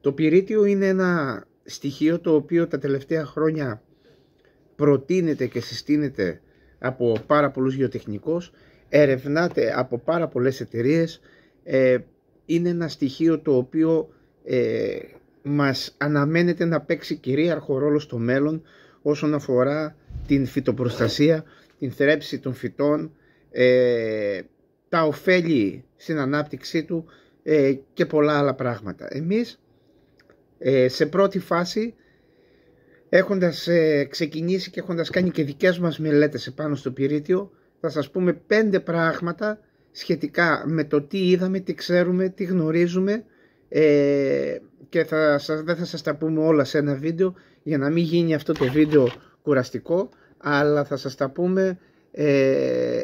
Το πυρίτιο είναι ένα στοιχείο το οποίο τα τελευταία χρόνια προτείνεται και συστήνεται από πάρα πολλούς γεωτεχνικούς, ερευνάται από πάρα πολλές εταιρείες, ε, είναι ένα στοιχείο το οποίο ε, μας αναμένεται να παίξει κυρίαρχο ρόλο στο μέλλον όσον αφορά την φυτοπροστασία, την θρέψη των φυτών, ε, τα ωφέλη στην ανάπτυξή του και πολλά άλλα πράγματα. Εμείς ε, σε πρώτη φάση έχοντας ε, ξεκινήσει και έχοντας κάνει και δικές μας μελέτες επάνω στο πυρίτιο θα σας πούμε πέντε πράγματα σχετικά με το τι είδαμε, τι ξέρουμε, τι γνωρίζουμε ε, και θα σας, δεν θα σας τα πούμε όλα σε ένα βίντεο για να μην γίνει αυτό το βίντεο κουραστικό αλλά θα σας τα πούμε ε,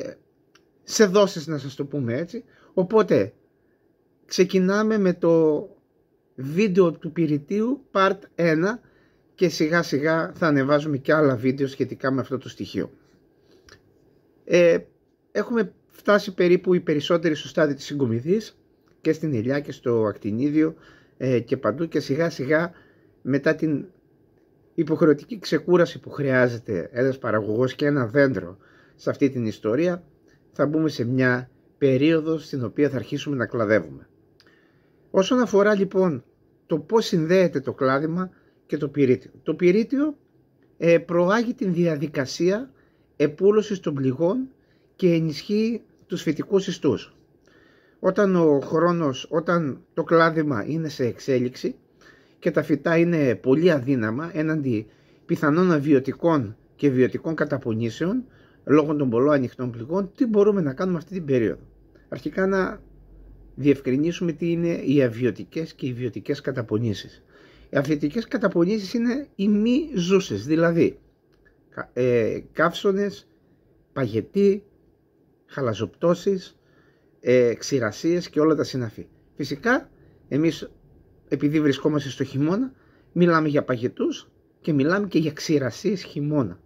σε δόσεις να σας το πούμε έτσι οπότε ξεκινάμε με το βίντεο του πυρητίου part 1 και σιγά σιγά θα ανεβάζουμε και άλλα βίντεο σχετικά με αυτό το στοιχείο. Ε, έχουμε φτάσει περίπου οι περισσότεροι στο στάδιο της συγκομιδής και στην ηλιά και στο ακτινίδιο ε, και παντού και σιγά σιγά μετά την υποχρεωτική ξεκούραση που χρειάζεται ένας παραγωγός και ένα δέντρο σε αυτή την ιστορία θα μπούμε σε μια περίοδο στην οποία θα αρχίσουμε να κλαδεύουμε. Όσον αφορά λοιπόν το πώς συνδέεται το κλάδημα και το πυρίτιο. Το πυρίτιο ε, προάγει την διαδικασία επούλωσης των πληγών και ενισχύει τους φυτικούς ιστούς. Όταν ο χρόνος, όταν το κλάδημα είναι σε εξέλιξη και τα φυτά είναι πολύ αδύναμα έναντι πιθανών αβιωτικών και βιωτικών καταπονήσεων λόγω των πολλών ανοιχτών πληγών, τι μπορούμε να κάνουμε αυτή την περίοδο. Αρχικά να διευκρινίσουμε τι είναι οι αβιωτικές και οι βιωτικές καταπονήσεις. Οι αβιωτικές καταπονήσεις είναι οι μη ζούσες, δηλαδή ε, καύσονες, παγετοί, χαλαζοπτώσεις, ε, ξηρασίες και όλα τα συναφή. Φυσικά, εμείς επειδή βρισκόμαστε στο χειμώνα, μιλάμε για παγετούς και μιλάμε και για ξηρασίες χειμώνα.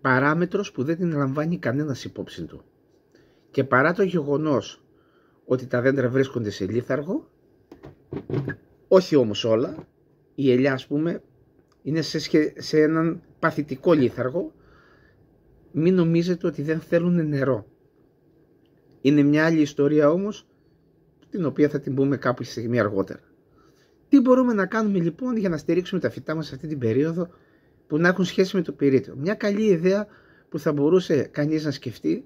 Παράμετρος που δεν την λαμβάνει κανένας υπόψη του. Και παρά το γεγονός ότι τα δέντρα βρίσκονται σε λίθαργο, όχι όμως όλα, η ελιά ας πούμε είναι σε, σε έναν παθητικό λίθαργο, μην νομίζετε ότι δεν θέλουν νερό. Είναι μια άλλη ιστορία όμως, την οποία θα την πούμε κάποια στιγμή αργότερα. Τι μπορούμε να κάνουμε λοιπόν για να στηρίξουμε τα φυτά μας σε αυτή την περίοδο που να έχουν σχέση με το πυρίτιο. Μια καλή ιδέα που θα μπορούσε κανείς να σκεφτεί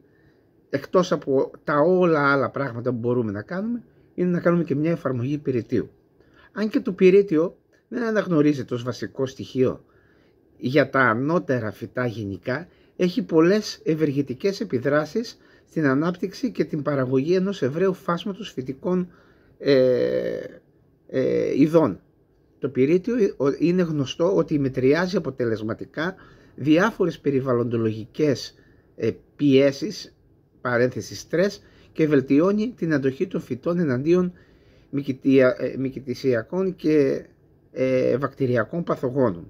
εκτός από τα όλα άλλα πράγματα που μπορούμε να κάνουμε είναι να κάνουμε και μια εφαρμογή υπηρετίου. Αν και το πυρίτιο δεν αναγνωρίζεται ως βασικό στοιχείο για τα ανώτερα φυτά γενικά, έχει πολλές ευεργετικές επιδράσεις στην ανάπτυξη και την παραγωγή ενός ευραίου φάσματος φυτικών ε, ε, ειδών. Το πυρίτιο είναι γνωστό ότι μετριάζει αποτελεσματικά διάφορες περιβαλλοντολογικές ε, πιέσεις παρένθεση στρες και βελτιώνει την αντοχή των φυτών εναντίον μυκητισιακών ε, και ε, βακτηριακών παθογόνων.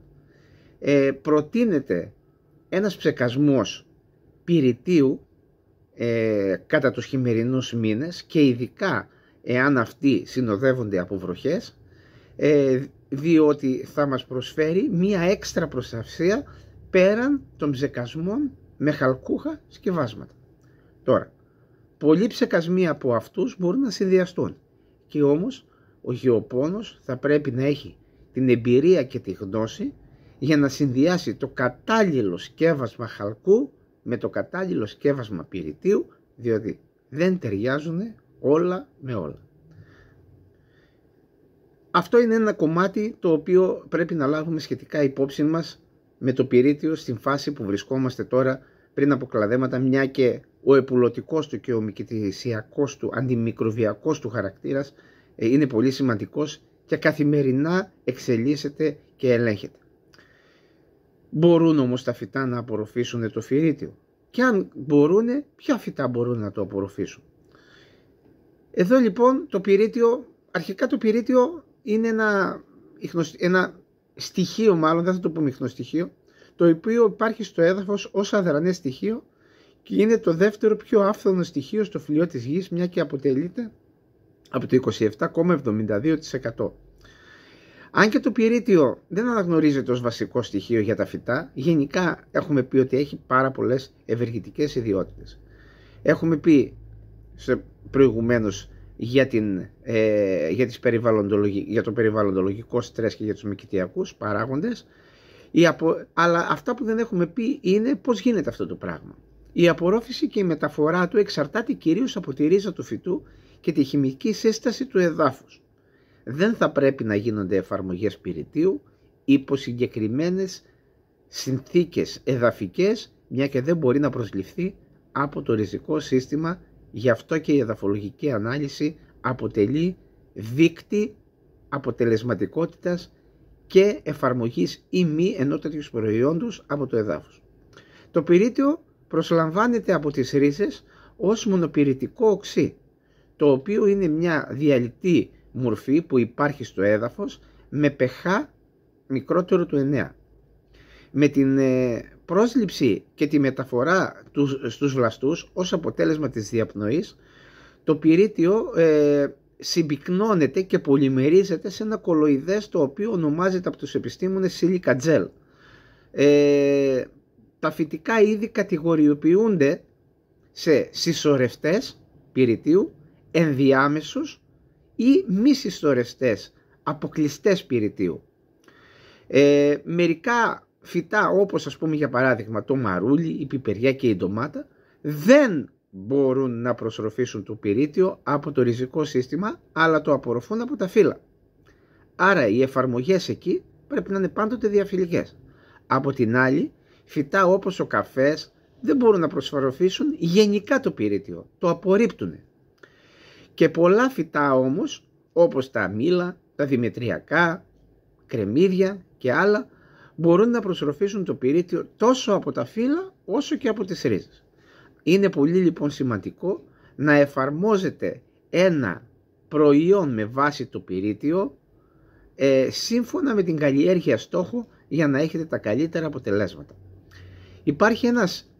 Ε, προτείνεται ένας ψεκασμός πυρητίου ε, κατά τους χειμερινούς μήνες και ειδικά εάν αυτοί συνοδεύονται από βροχές ε, διότι θα μας προσφέρει μία έξτρα προστασία πέραν των ψεκασμών με χαλκούχα σκευάσματα. Τώρα, πολλοί ψεκασμοί από αυτούς μπορούν να συνδυαστούν και όμως ο γεωπόνος θα πρέπει να έχει την εμπειρία και τη γνώση για να συνδυάσει το κατάλληλο σκεύασμα χαλκού με το κατάλληλο σκεύασμα πυρητίου διότι δεν ταιριάζουν όλα με όλα. Αυτό είναι ένα κομμάτι το οποίο πρέπει να λάβουμε σχετικά υπόψη μας με το πυρίτιο στην φάση που βρισκόμαστε τώρα πριν από κλαδέματα μια και ο επουλωτικός του και ο μικητησιακός του αντιμικροβιακός του χαρακτήρας ε, είναι πολύ σημαντικός και καθημερινά εξελίσσεται και ελέγχεται. Μπορούν όμως τα φυτά να απορροφήσουν το φυρίτιο και αν μπορούν ποια φυτά μπορούν να το απορροφήσουν. Εδώ λοιπόν το πυρίτιο, αρχικά το πυρίτιο είναι ένα, ένα στοιχείο μάλλον, δεν θα το πούμε ιχνοστοιχείο, το οποίο υπάρχει στο έδαφος ως αδρανές στοιχείο και είναι το δεύτερο πιο άφθονο στοιχείο στο φλοιό της γης μια και αποτελείται από το 27,72%. Αν και το πυρίτιο δεν αναγνωρίζεται ως βασικό στοιχείο για τα φυτά, γενικά έχουμε πει ότι έχει πάρα πολλές ευεργητικές ιδιότητες. Έχουμε πει σε προηγουμένως για, την, ε, για, για το περιβαλλοντολογικό στρες και για τους μικητιακούς παράγοντες αλλά αυτά που δεν έχουμε πει είναι πώς γίνεται αυτό το πράγμα. Η απορρόφηση και η μεταφορά του εξαρτάται κυρίως από τη ρίζα του φυτού και τη χημική σύσταση του εδάφους. Δεν θα πρέπει να γίνονται εφαρμογές πυρητίου υπό συγκεκριμένες συνθήκες εδαφικές μια και δεν μπορεί να προσληφθεί από το ριζικό σύστημα γι' αυτό και η εδαφολογική ανάλυση αποτελεί δείκτη αποτελεσματικότητας και εφαρμογής ή μη ενός τέτοιου από το εδάφος. Το πυρίτιο προσλαμβάνεται από τις ρίζες ως μονοπυρητικό οξύ, το οποίο είναι μια διαλυτή μορφή που υπάρχει στο έδαφος με pH μικρότερο του 9. Με την ε, πρόσληψη και τη μεταφορά στους βλαστούς ως αποτέλεσμα της διαπνοής, το πυρίτιο ε, συμπυκνώνεται και πολυμερίζεται σε ένα κολοϊδές το οποίο ονομάζεται από τους επιστήμονες σίλικα τζέλ. Ε, τα φυτικά είδη κατηγοριοποιούνται σε συσσωρευτές πυρητίου, ενδιάμεσους ή μη συσσωρευτές, αποκλειστές πυρητίου. Ε, μερικά φυτά όπως ας πούμε για παράδειγμα το μαρούλι, η μη συσσωρευτες αποκλειστες πυρητιου μερικα φυτα οπως ας πουμε για παραδειγμα το μαρουλι η πιπερια και η ντομάτα δεν μπορούν να προσροφήσουν το πυρίτιο από το ριζικό σύστημα αλλά το απορροφούν από τα φύλλα. Άρα οι εφαρμογές εκεί πρέπει να είναι πάντοτε διαφυλικές. Από την άλλη, φυτά όπως ο καφές δεν μπορούν να προσφαροφήσουν γενικά το πυρίτιο, το απορρίπτουν. Και πολλά φυτά όμως, όπως τα μήλα, τα δημητριακά, κρεμμύδια και άλλα, μπορούν να προσροφήσουν το πυρίτιο τόσο από τα φύλλα όσο και από τις ρίζες. Είναι πολύ λοιπόν σημαντικό να εφαρμόζεται ένα προϊόν με βάση το πυρίτιο ε, σύμφωνα με την καλλιέργεια στόχο για να έχετε τα καλύτερα αποτελέσματα. Υπάρχει ένας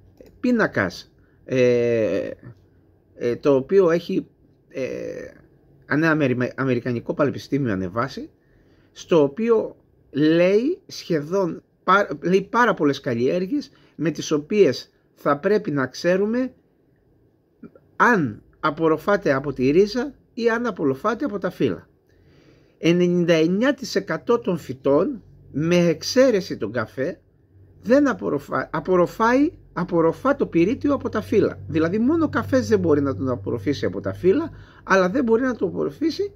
πίνακας ε, ε, το οποίο έχει ένα Αμερικανικό Πανεπιστήμιο ανεβάσει στο οποίο λέει σχεδόν λέει πάρα πολλές καλλιέργειες με τις οποίες θα πρέπει να ξέρουμε αν απορροφάται από τη ρίζα ή αν απορροφάται από τα φύλλα. 99% των φυτών με εξαίρεση τον καφέ δεν απορροφάει, απορροφάει, απορροφά το πυρίτιο από τα φύλλα. Δηλαδή μόνο ο καφές δεν μπορεί να τον απορροφήσει από τα φύλλα αλλά δεν μπορεί να τον απορροφήσει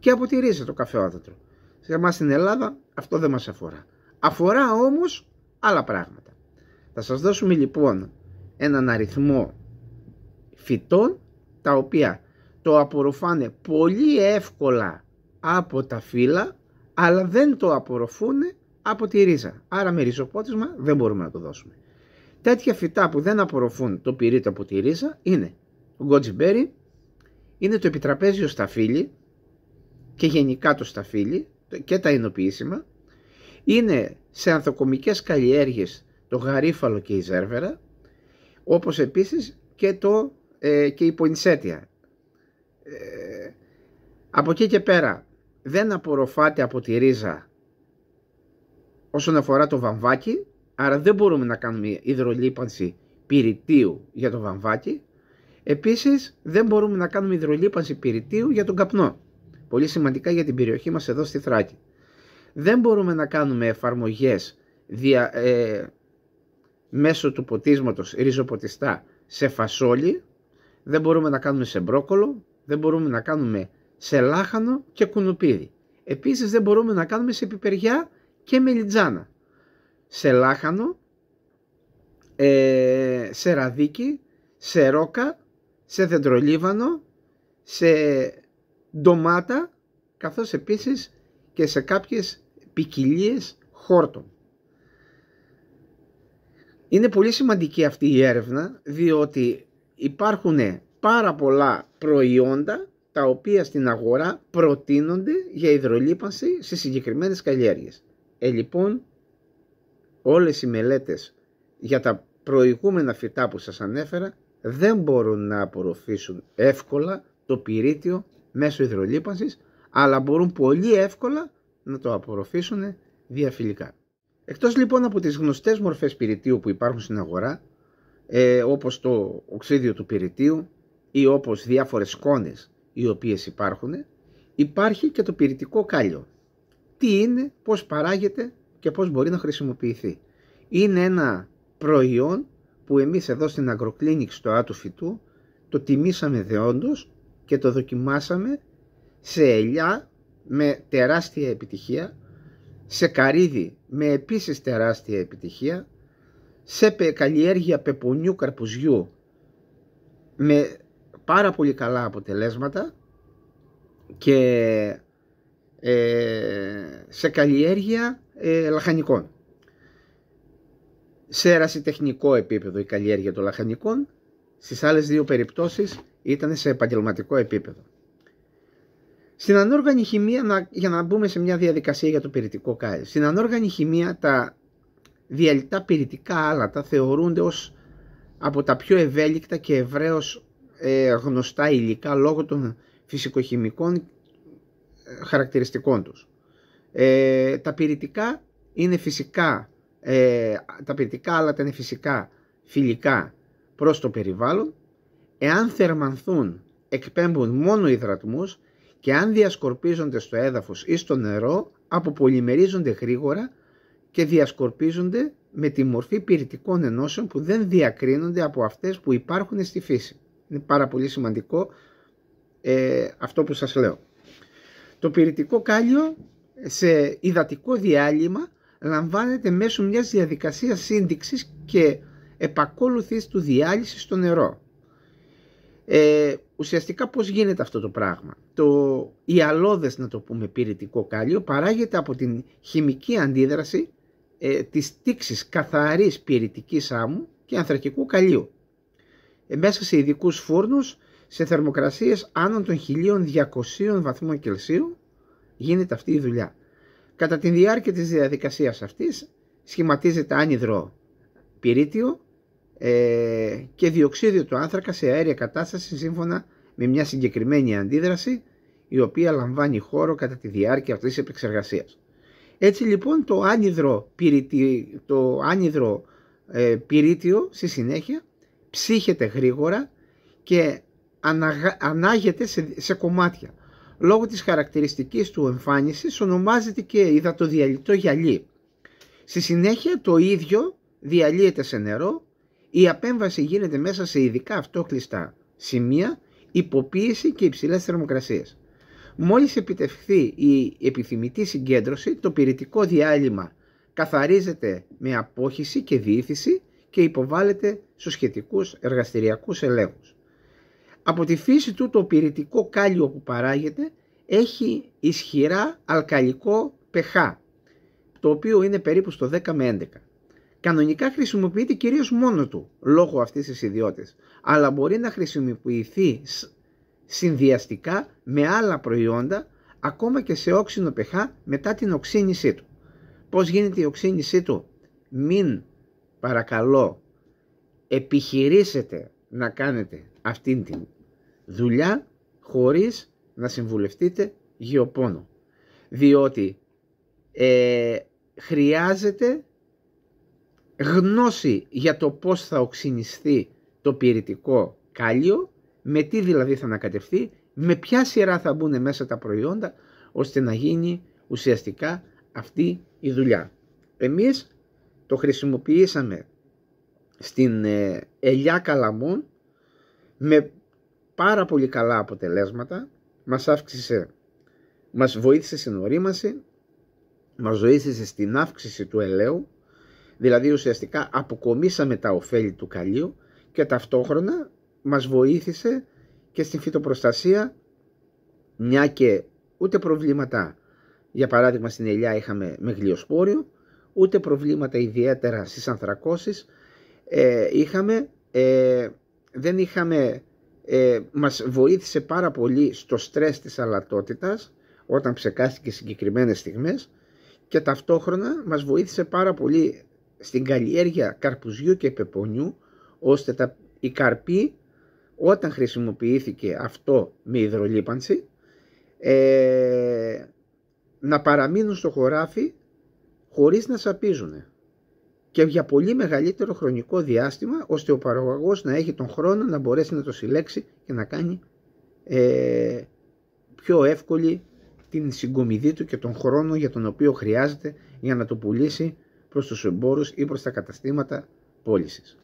και από τη ρίζα το καφεόδατρο. Σε εμάς στην Ελλάδα αυτό δεν μας αφορά. Αφορά όμως άλλα πράγματα. Θα σας δώσουμε λοιπόν έναν αριθμό φυτών τα οποία το απορροφάνε πολύ εύκολα από τα φύλλα αλλά δεν το απορροφούν από τη ρίζα. Άρα με ριζοπότισμα δεν μπορούμε να το δώσουμε. Τέτοια φυτά που δεν απορροφούν το πυρίτο από τη ρίζα είναι ο berry, είναι το επιτραπέζιο σταφύλι και γενικά το σταφύλι και τα εινοποιήσιμα, Είναι σε ανθοκομικές καλλιέργειες το γαρίφαλο και η ζέρβερα, όπως επίσης και, το, ε, και η ποινσέτια. Ε, από εκεί και πέρα δεν απορροφάται από τη ρίζα όσον αφορά το βαμβάκι, άρα δεν μπορούμε να κάνουμε υδρολύπανση πυρητίου για το βαμβάκι. Επίσης δεν μπορούμε να κάνουμε υδρολύπανση πυρητίου για τον καπνό. Πολύ σημαντικά για την περιοχή μας εδώ στη Θράκη. Δεν μπορούμε να κάνουμε εφαρμογές δια, ε, μέσω του ποτίσματος ριζοποτιστά σε φασόλι, δεν μπορούμε να κάνουμε σε μπρόκολο, δεν μπορούμε να κάνουμε σε λάχανο και κουνουπίδι. Επίσης δεν μπορούμε να κάνουμε σε πιπεριά και μελιτζάνα. Σε λάχανο, ε, σε ραδίκι, σε ρόκα, σε δεντρολίβανο, σε ντομάτα, καθώς επίσης και σε κάποιες ποικιλίες χόρτων. Είναι πολύ σημαντική αυτή η έρευνα διότι υπάρχουν πάρα πολλά προϊόντα τα οποία στην αγορά προτείνονται για υδρολύπανση σε συγκεκριμένες καλλιέργειες. Ε, λοιπόν, όλες οι μελέτες για τα προηγούμενα φυτά που σας ανέφερα δεν μπορούν να απορροφήσουν εύκολα το πυρίτιο μέσω υδρολύπανσης, αλλά μπορούν πολύ εύκολα να το απορροφήσουν διαφιλικά. Εκτός λοιπόν από τις γνωστές μορφές πυρητίου που υπάρχουν στην αγορά, ε, όπως το οξύδιο του πυρητίου ή όπως διάφορες σκόνες οι οποίες υπάρχουν, υπάρχει και το πυρητικό κάλιο. Τι είναι, πώς παράγεται και πώς μπορεί να χρησιμοποιηθεί. Είναι ένα προϊόν που εμείς εδώ στην Αγροκλίνικ στο Άτου Φυτού το τιμήσαμε δεόντως και το δοκιμάσαμε σε ελιά με τεράστια επιτυχία σε καρύδι με επίσης τεράστια επιτυχία, σε καλλιέργεια πεπονιού καρπουζιού με πάρα πολύ καλά αποτελέσματα και ε, σε καλλιέργεια ε, λαχανικών. Σε ερασιτεχνικό επίπεδο η καλλιέργεια των λαχανικών, στις άλλες δύο περιπτώσεις ήταν σε επαγγελματικό επίπεδο. Στην ανόργανη χημεία, για να μπούμε σε μια διαδικασία για το πυρητικό κάλυψη, στην ανόργανη χημεία τα διαλυτά πυρητικά άλατα θεωρούνται ως από τα πιο ευέλικτα και ευρέως ε, γνωστά υλικά λόγω των φυσικοχημικών ε, χαρακτηριστικών τους. Ε, τα πυρητικά είναι φυσικά, ε, τα πυρητικά άλατα είναι φυσικά φιλικά προς το περιβάλλον. Εάν θερμανθούν εκπέμπουν μόνο υδρατμούς και αν διασκορπίζονται στο έδαφος ή στο νερό αποπολυμερίζονται γρήγορα και διασκορπίζονται με τη μορφή πυρητικών ενώσεων που δεν διακρίνονται από αυτές που υπάρχουν στη φύση. Είναι πάρα πολύ σημαντικό ε, αυτό που σας λέω. Το πυρητικό κάλιο σε υδατικό διάλειμμα λαμβάνεται μέσω μιας διαδικασίας σύνδεξης και επακόλουθης του διάλυσης στο νερό. Ε, ουσιαστικά πώς γίνεται αυτό το πράγμα. Το ιαλόδες να το πούμε πυρητικό κάλιο παράγεται από την χημική αντίδραση ε, της τήξης καθαρής πυρητικής άμμου και ανθρακικού καλίου. Ε, μέσα σε ειδικούς φούρνους σε θερμοκρασίες άνω των 1200 βαθμών Κελσίου γίνεται αυτή η δουλειά. Κατά τη διάρκεια της διαδικασίας αυτής σχηματίζεται άνυδρο πυρίτιο ε, και διοξίδιο του άνθρακα σε αέρια κατάσταση σύμφωνα με μια συγκεκριμένη αντίδραση η οποία λαμβάνει χώρο κατά τη διάρκεια αυτής της επεξεργασίας. Έτσι λοιπόν το άνυδρο, το ε, πυρίτιο στη συνέχεια ψύχεται γρήγορα και ανάγεται σε, σε κομμάτια. Λόγω της χαρακτηριστικής του εμφάνισης ονομάζεται και υδατοδιαλυτό γυαλί. Στη συνέχεια το ίδιο διαλύεται σε νερό η απέμβαση γίνεται μέσα σε ειδικά αυτόκλειστα σημεία, υποποίηση και υψηλές θερμοκρασίες. Μόλις επιτευχθεί η επιθυμητή συγκέντρωση, το πυρητικό διάλειμμα καθαρίζεται με απόχυση και διήθηση και υποβάλλεται στους σχετικούς εργαστηριακούς ελέγχους. Από τη φύση του το πυρητικό κάλιο που παράγεται έχει ισχυρά αλκαλικό pH, το οποίο είναι περίπου στο 10 με 11 κανονικά χρησιμοποιείται κυρίως μόνο του λόγω αυτής της ιδιότητας, αλλά μπορεί να χρησιμοποιηθεί συνδυαστικά με άλλα προϊόντα ακόμα και σε όξινο pH μετά την οξύνησή του. Πώς γίνεται η οξύνησή του? Μην παρακαλώ επιχειρήσετε να κάνετε αυτή τη δουλειά χωρίς να συμβουλευτείτε γεωπόνο. Διότι ε, χρειάζεται γνώση για το πώς θα οξυνιστεί το πυρητικό κάλιο, με τι δηλαδή θα ανακατευθεί, με ποια σειρά θα μπουν μέσα τα προϊόντα, ώστε να γίνει ουσιαστικά αυτή η δουλειά. Εμείς το χρησιμοποιήσαμε στην ε, Ελιά Καλαμών με πάρα πολύ καλά αποτελέσματα, μας αύξησε, μας βοήθησε στην ορίμαση, μας βοήθησε στην αύξηση του ελαίου, Δηλαδή ουσιαστικά αποκομίσαμε τα ωφέλη του καλλιού και ταυτόχρονα μας βοήθησε και στην φυτοπροστασία μια και ούτε προβλήματα για παράδειγμα στην ελιά είχαμε με γλιοσπόριο ούτε προβλήματα ιδιαίτερα στις ανθρακώσεις ε, είχαμε ε, δεν είχαμε ε, μας βοήθησε πάρα πολύ στο στρες της αλατότητας όταν ψεκάστηκε συγκεκριμένες στιγμές και ταυτόχρονα μας βοήθησε πάρα πολύ στην καλλιέργεια καρπουζιού και πεπονιού ώστε τα, η όταν χρησιμοποιήθηκε αυτό με υδρολύπανση ε, να παραμείνουν στο χωράφι χωρίς να σαπίζουν και για πολύ μεγαλύτερο χρονικό διάστημα ώστε ο παραγωγός να έχει τον χρόνο να μπορέσει να το συλλέξει και να κάνει ε, πιο εύκολη την συγκομιδή του και τον χρόνο για τον οποίο χρειάζεται για να το πουλήσει προς τους εμπόρους ή προς τα καταστήματα πώλησης.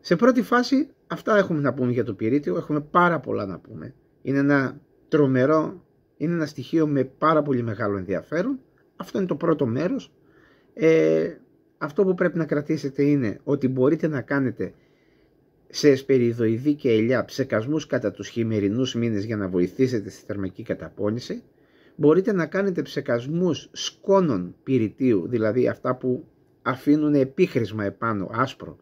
Σε πρώτη φάση αυτά έχουμε να πούμε για το πυρίτιο, έχουμε πάρα πολλά να πούμε. Είναι ένα τρομερό, είναι ένα στοιχείο με πάρα πολύ μεγάλο ενδιαφέρον. Αυτό είναι το πρώτο μέρος. Ε, αυτό που πρέπει να κρατήσετε είναι ότι μπορείτε να κάνετε σε εσπεριδοειδή και ελιά ψεκασμούς κατά τους χειμερινούς μήνες για να βοηθήσετε στη θερμική καταπώνηση μπορείτε να κάνετε ψεκασμούς σκόνων πυρητίου, δηλαδή αυτά που αφήνουν επίχρησμα επάνω άσπρο,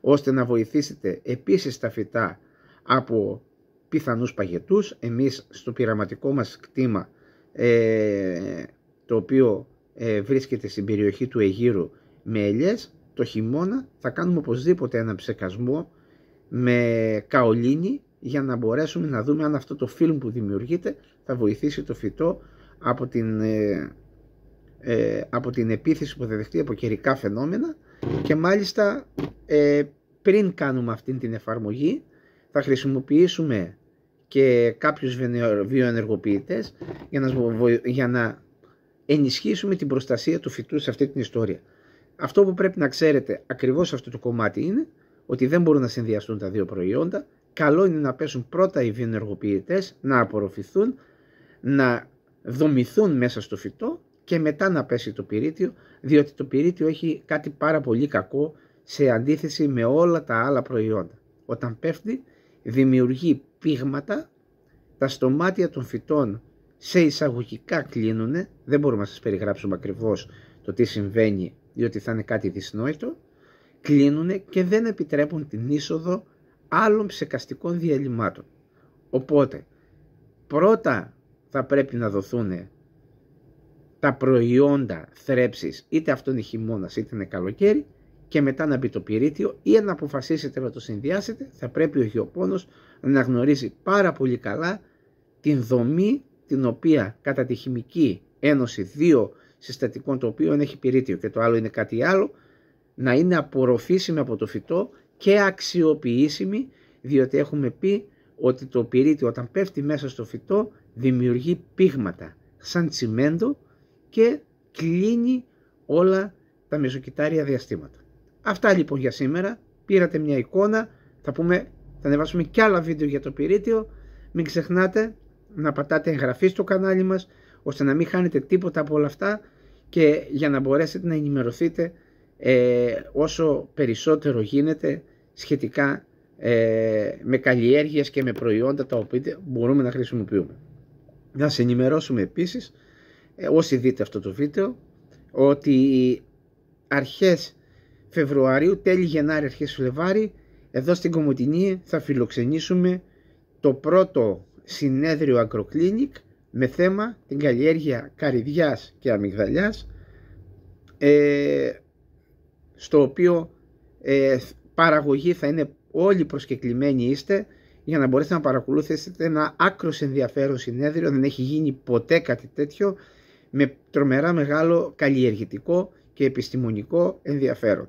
ώστε να βοηθήσετε επίσης τα φυτά από πιθανούς παγετούς. Εμείς στο πειραματικό μας κτήμα, ε, το οποίο ε, βρίσκεται στην περιοχή του Αιγύρου με ελιές, το χειμώνα θα κάνουμε οπωσδήποτε ένα ψεκασμό με καολίνη για να μπορέσουμε να δούμε αν αυτό το φιλμ που δημιουργείται θα βοηθήσει το φυτό από την, ε, ε, από την επίθεση που θα δεχτεί από καιρικά φαινόμενα και μάλιστα ε, πριν κάνουμε αυτή την εφαρμογή θα χρησιμοποιήσουμε και κάποιους βιοενεργοποιητές για να, για να ενισχύσουμε την προστασία του φυτού σε αυτή την ιστορία. Αυτό που πρέπει να ξέρετε ακριβώς αυτό το κομμάτι είναι ότι δεν μπορούν να συνδυαστούν τα δύο προϊόντα. Καλό είναι να πέσουν πρώτα οι βιοενεργοποιητές, να απορροφηθούν, να δομηθούν μέσα στο φυτό και μετά να πέσει το πυρίτιο διότι το πυρίτιο έχει κάτι πάρα πολύ κακό σε αντίθεση με όλα τα άλλα προϊόντα. Όταν πέφτει δημιουργεί πήγματα, τα στομάτια των φυτών σε εισαγωγικά κλείνουν, δεν μπορούμε να σας περιγράψουμε ακριβώς το τι συμβαίνει διότι θα είναι κάτι δυσνόητο, κλείνουν και δεν επιτρέπουν την είσοδο άλλων ψεκαστικών διαλυμάτων. Οπότε πρώτα θα πρέπει να δοθούν τα προϊόντα θρέψης, είτε αυτό είναι χειμώνας είτε είναι καλοκαίρι, και μετά να μπει το πυρίτιο ή να αποφασίσετε να το συνδυάσετε, θα πρέπει ο γεωπόνος να γνωρίζει πάρα πολύ καλά την δομή την οποία κατά τη χημική ένωση δύο συστατικών το οποίο έχει πυρίτιο και το άλλο είναι κάτι άλλο, να είναι απορροφήσιμη από το φυτό και αξιοποιήσιμη, διότι έχουμε πει ότι το πυρίτιο όταν πέφτει μέσα στο φυτό δημιουργεί πήγματα σαν τσιμέντο και κλείνει όλα τα μεσοκυτάρια διαστήματα. Αυτά λοιπόν για σήμερα. Πήρατε μια εικόνα. Θα, πούμε, θα ανεβάσουμε κι άλλα βίντεο για το πυρίτιο. Μην ξεχνάτε να πατάτε εγγραφή στο κανάλι μας ώστε να μην χάνετε τίποτα από όλα αυτά και για να μπορέσετε να ενημερωθείτε ε, όσο περισσότερο γίνεται σχετικά ε, με καλλιέργειες και με προϊόντα τα οποία μπορούμε να χρησιμοποιούμε. Να σε ενημερώσουμε επίσης, ε, όσοι δείτε αυτό το βίντεο, ότι αρχές Φεβρουαρίου, τέλη Γενάρη, αρχές Φλεβάρη, εδώ στην Κομωτινή θα φιλοξενήσουμε το πρώτο συνέδριο Ακροκλίνικ με θέμα την καλλιέργεια καρυδιάς και αμυγδαλιάς ε, στο οποίο ε, παραγωγή θα είναι όλοι προσκεκλημένοι είστε για να μπορέσετε να παρακολουθήσετε ένα άκρος ενδιαφέρον συνέδριο, δεν έχει γίνει ποτέ κάτι τέτοιο, με τρομερά μεγάλο καλλιεργητικό και επιστημονικό ενδιαφέρον.